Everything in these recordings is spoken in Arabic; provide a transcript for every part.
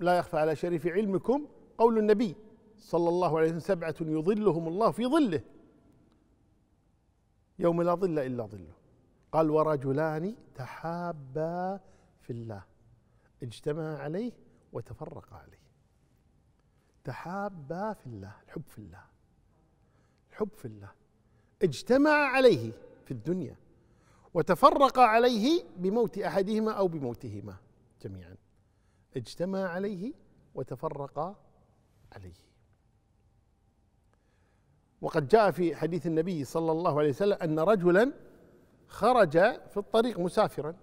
لا يخفى على شريف علمكم قول النبي صلى الله عليه وسلم سبعة يظلهم الله في ظله يوم لا ظل إلا ظله قال ورجلان تحابا في الله اجتمع عليه وتفرق عليه تحابا في الله الحب في الله الحب في الله اجتمع عليه في الدنيا وتفرق عليه بموت احدهما او بموتهما جميعا اجتمع عليه وتفرق عليه وقد جاء في حديث النبي صلى الله عليه وسلم ان رجلا خرج في الطريق مسافرا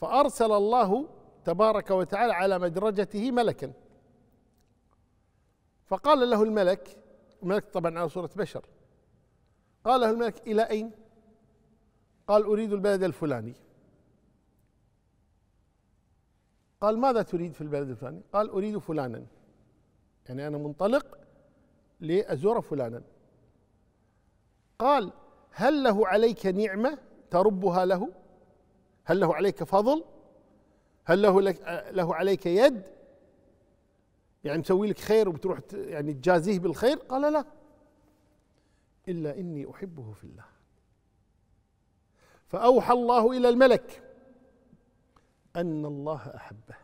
فارسل الله تبارك وتعالى على مدرجته ملكا فقال له الملك الملك طبعا على صوره بشر قال له الملك الى اين؟ قال اريد البلد الفلاني قال ماذا تريد في البلد الفلاني قال أريد فلانا يعني أنا منطلق لأزور فلانا قال هل له عليك نعمة تربها له هل له عليك فضل هل له, لك له عليك يد يعني مسوي لك خير وبتروح يعني تجازيه بالخير قال لا إلا إني أحبه في الله فأوحى الله إلى الملك أن الله أحبه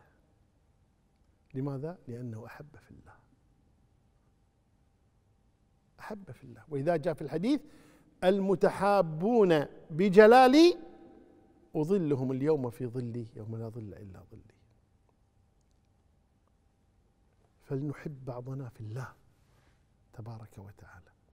لماذا؟ لأنه أحب في الله أحب في الله وإذا جاء في الحديث المتحابون بجلالي أظلهم اليوم في ظلي يوم لا ظل إلا ظلي فلنحب بعضنا في الله تبارك وتعالى